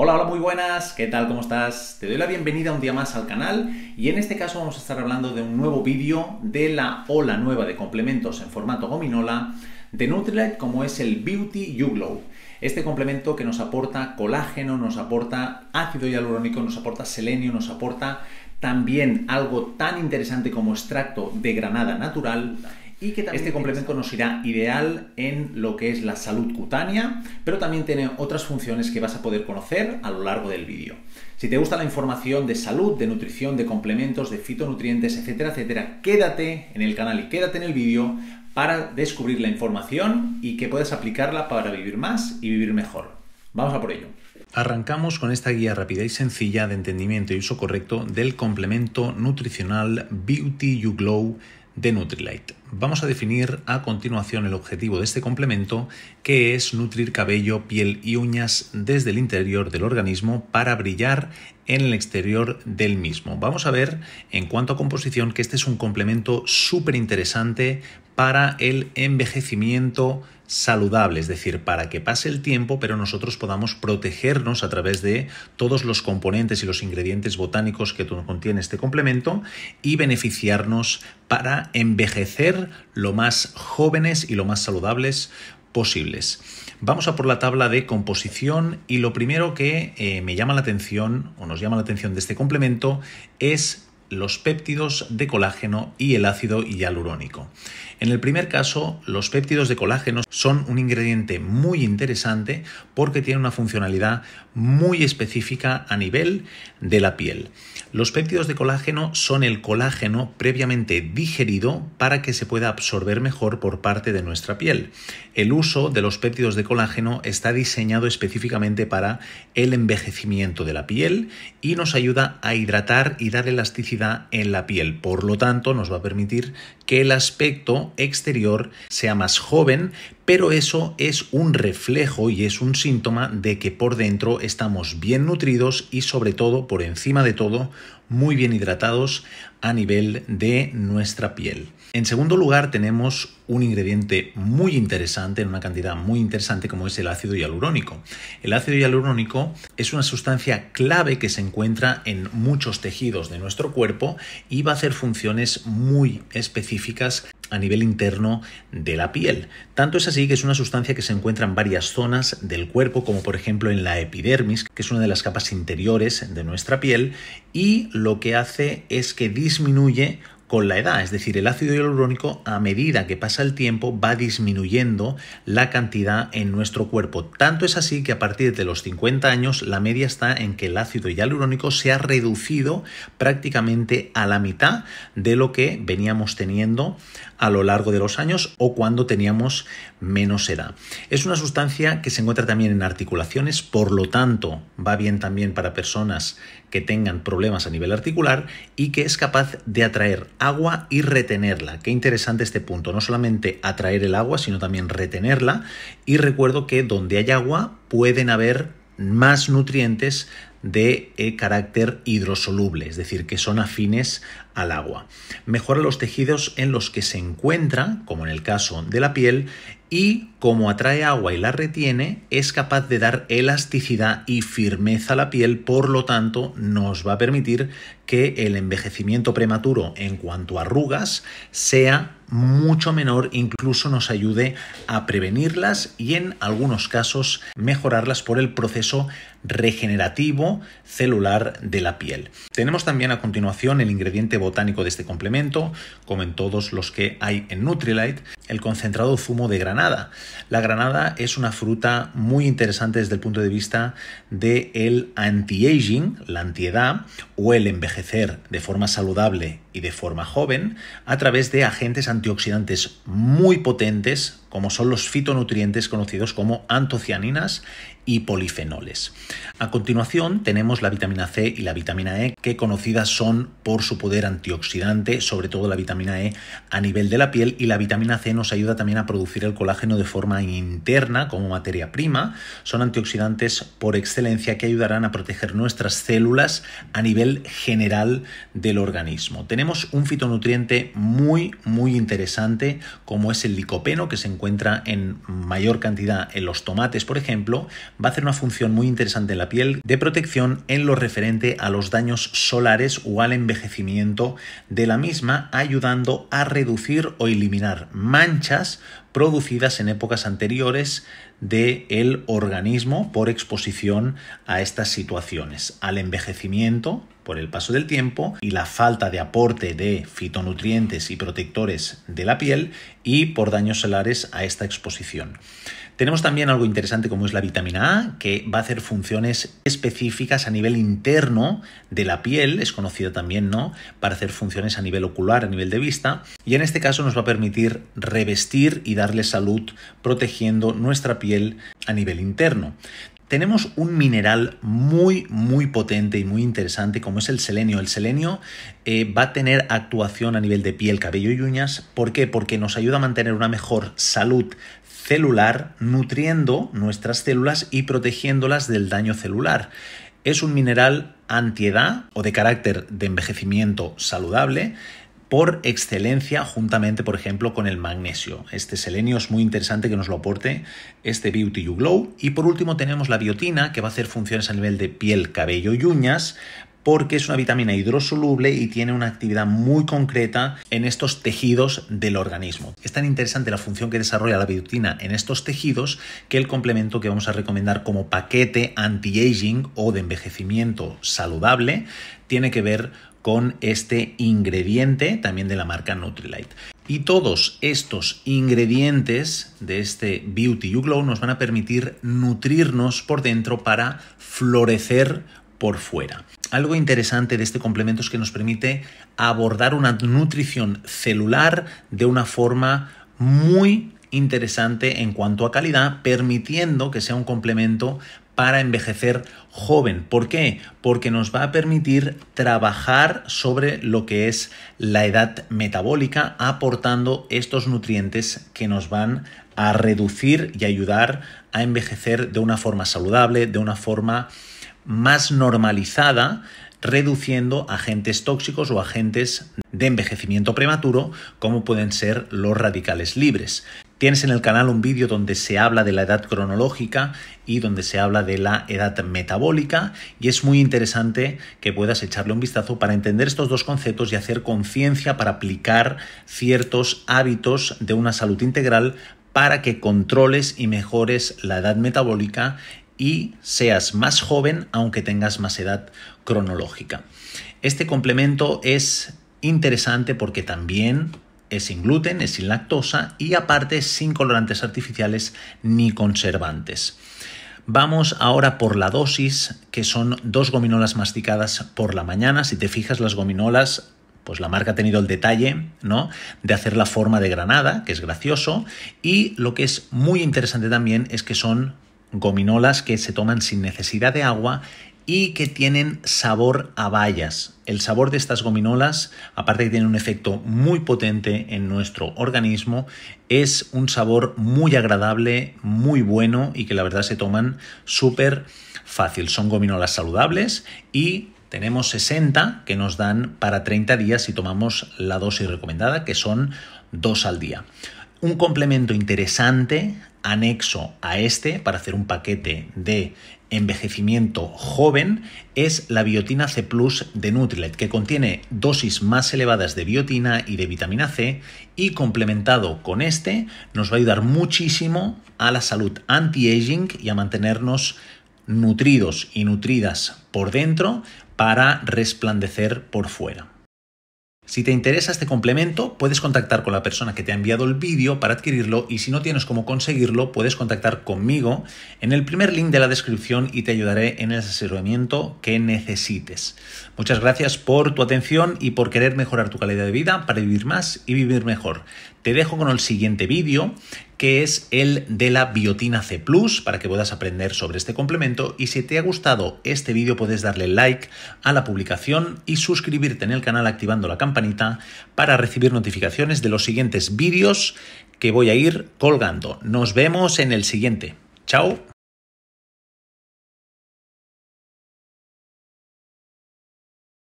Hola, hola, muy buenas, ¿qué tal? ¿Cómo estás? Te doy la bienvenida un día más al canal y en este caso vamos a estar hablando de un nuevo vídeo de la ola nueva de complementos en formato gominola de Nutrilite como es el Beauty U-Glow. Este complemento que nos aporta colágeno, nos aporta ácido hialurónico, nos aporta selenio, nos aporta también algo tan interesante como extracto de granada natural y que este complemento nos irá ideal en lo que es la salud cutánea, pero también tiene otras funciones que vas a poder conocer a lo largo del vídeo. Si te gusta la información de salud, de nutrición, de complementos, de fitonutrientes, etcétera, etcétera, quédate en el canal y quédate en el vídeo para descubrir la información y que puedas aplicarla para vivir más y vivir mejor. Vamos a por ello. Arrancamos con esta guía rápida y sencilla de entendimiento y uso correcto del complemento nutricional Beauty You Glow de Nutrilite. Vamos a definir a continuación el objetivo de este complemento, que es nutrir cabello, piel y uñas desde el interior del organismo para brillar en el exterior del mismo. Vamos a ver en cuanto a composición que este es un complemento súper interesante para el envejecimiento saludable, es decir, para que pase el tiempo, pero nosotros podamos protegernos a través de todos los componentes y los ingredientes botánicos que contiene este complemento y beneficiarnos para envejecer lo más jóvenes y lo más saludables posibles. Vamos a por la tabla de composición y lo primero que eh, me llama la atención o nos llama la atención de este complemento es los péptidos de colágeno y el ácido hialurónico. En el primer caso, los péptidos de colágeno son un ingrediente muy interesante porque tiene una funcionalidad muy específica a nivel de la piel. Los péptidos de colágeno son el colágeno previamente digerido para que se pueda absorber mejor por parte de nuestra piel. El uso de los péptidos de colágeno está diseñado específicamente para el envejecimiento de la piel y nos ayuda a hidratar y dar elasticidad en la piel. Por lo tanto, nos va a permitir que el aspecto exterior sea más joven, pero eso es un reflejo y es un síntoma de que por dentro estamos bien nutridos y sobre todo, por encima de todo, muy bien hidratados a nivel de nuestra piel. En segundo lugar tenemos un ingrediente muy interesante, en una cantidad muy interesante como es el ácido hialurónico. El ácido hialurónico es una sustancia clave que se encuentra en muchos tejidos de nuestro cuerpo y va a hacer funciones muy específicas a nivel interno de la piel. Tanto es así que es una sustancia que se encuentra en varias zonas del cuerpo, como por ejemplo en la epidermis, que es una de las capas interiores de nuestra piel, y lo que hace es que disminuye con la edad, es decir, el ácido hialurónico a medida que pasa el tiempo va disminuyendo la cantidad en nuestro cuerpo. Tanto es así que a partir de los 50 años la media está en que el ácido hialurónico se ha reducido prácticamente a la mitad de lo que veníamos teniendo a lo largo de los años o cuando teníamos menos edad. Es una sustancia que se encuentra también en articulaciones, por lo tanto va bien también para personas que tengan problemas a nivel articular y que es capaz de atraer agua y retenerla. Qué interesante este punto, no solamente atraer el agua, sino también retenerla. Y recuerdo que donde hay agua pueden haber más nutrientes de eh, carácter hidrosoluble, es decir, que son afines al agua. Mejora los tejidos en los que se encuentra, como en el caso de la piel, y como atrae agua y la retiene, es capaz de dar elasticidad y firmeza a la piel, por lo tanto nos va a permitir que el envejecimiento prematuro en cuanto a arrugas sea mucho menor, incluso nos ayude a prevenirlas y en algunos casos mejorarlas por el proceso regenerativo celular de la piel. Tenemos también a continuación el ingrediente botánico de este complemento, como en todos los que hay en Nutrilite, el concentrado zumo de granada. La granada es una fruta muy interesante desde el punto de vista del el anti-aging, la antiedad o el envejecer de forma saludable y de forma joven a través de agentes antioxidantes muy potentes como son los fitonutrientes conocidos como antocianinas y polifenoles. A continuación tenemos la vitamina C y la vitamina E que conocidas son por su poder antioxidante, sobre todo la vitamina E a nivel de la piel y la vitamina C nos ayuda también a producir el colágeno de forma interna como materia prima. Son antioxidantes por excelencia que ayudarán a proteger nuestras células a nivel general del organismo. Tenemos un fitonutriente muy, muy interesante como es el licopeno, que se encuentra en mayor cantidad en los tomates, por ejemplo, va a hacer una función muy interesante en la piel de protección en lo referente a los daños solares o al envejecimiento de la misma, ayudando a reducir o eliminar manchas producidas en épocas anteriores del organismo por exposición a estas situaciones, al envejecimiento por el paso del tiempo y la falta de aporte de fitonutrientes y protectores de la piel y por daños solares a esta exposición. Tenemos también algo interesante como es la vitamina A, que va a hacer funciones específicas a nivel interno de la piel, es conocida también, ¿no? Para hacer funciones a nivel ocular, a nivel de vista, y en este caso nos va a permitir revestir y darle salud protegiendo nuestra piel a nivel interno tenemos un mineral muy, muy potente y muy interesante como es el selenio. El selenio eh, va a tener actuación a nivel de piel, cabello y uñas. ¿Por qué? Porque nos ayuda a mantener una mejor salud celular, nutriendo nuestras células y protegiéndolas del daño celular. Es un mineral antiedad o de carácter de envejecimiento saludable por excelencia, juntamente, por ejemplo, con el magnesio. Este selenio es muy interesante que nos lo aporte este Beauty Glow. Y por último tenemos la biotina, que va a hacer funciones a nivel de piel, cabello y uñas, porque es una vitamina hidrosoluble y tiene una actividad muy concreta en estos tejidos del organismo. Es tan interesante la función que desarrolla la biotina en estos tejidos que el complemento que vamos a recomendar como paquete anti-aging o de envejecimiento saludable tiene que ver con este ingrediente también de la marca Nutrilite. Y todos estos ingredientes de este Beauty Uglow Glow nos van a permitir nutrirnos por dentro para florecer por fuera. Algo interesante de este complemento es que nos permite abordar una nutrición celular de una forma muy interesante en cuanto a calidad, permitiendo que sea un complemento para envejecer joven. ¿Por qué? Porque nos va a permitir trabajar sobre lo que es la edad metabólica, aportando estos nutrientes que nos van a reducir y ayudar a envejecer de una forma saludable, de una forma más normalizada, reduciendo agentes tóxicos o agentes de envejecimiento prematuro, como pueden ser los radicales libres. Tienes en el canal un vídeo donde se habla de la edad cronológica y donde se habla de la edad metabólica y es muy interesante que puedas echarle un vistazo para entender estos dos conceptos y hacer conciencia para aplicar ciertos hábitos de una salud integral para que controles y mejores la edad metabólica y seas más joven aunque tengas más edad cronológica. Este complemento es interesante porque también es sin gluten, es sin lactosa y aparte sin colorantes artificiales ni conservantes. Vamos ahora por la dosis, que son dos gominolas masticadas por la mañana. Si te fijas, las gominolas pues la marca ha tenido el detalle, ¿no? De hacer la forma de granada, que es gracioso, y lo que es muy interesante también es que son gominolas que se toman sin necesidad de agua y que tienen sabor a bayas. El sabor de estas gominolas, aparte de que tienen un efecto muy potente en nuestro organismo, es un sabor muy agradable, muy bueno y que la verdad se toman súper fácil. Son gominolas saludables y tenemos 60 que nos dan para 30 días si tomamos la dosis recomendada, que son dos al día. Un complemento interesante anexo a este para hacer un paquete de envejecimiento joven es la biotina C Plus de Nutrilet que contiene dosis más elevadas de biotina y de vitamina C y complementado con este nos va a ayudar muchísimo a la salud anti-aging y a mantenernos nutridos y nutridas por dentro para resplandecer por fuera. Si te interesa este complemento, puedes contactar con la persona que te ha enviado el vídeo para adquirirlo y si no tienes cómo conseguirlo, puedes contactar conmigo en el primer link de la descripción y te ayudaré en el asesoramiento que necesites. Muchas gracias por tu atención y por querer mejorar tu calidad de vida para vivir más y vivir mejor. Te dejo con el siguiente vídeo que es el de la biotina C ⁇ para que puedas aprender sobre este complemento. Y si te ha gustado este vídeo, puedes darle like a la publicación y suscribirte en el canal activando la campanita para recibir notificaciones de los siguientes vídeos que voy a ir colgando. Nos vemos en el siguiente. Chao.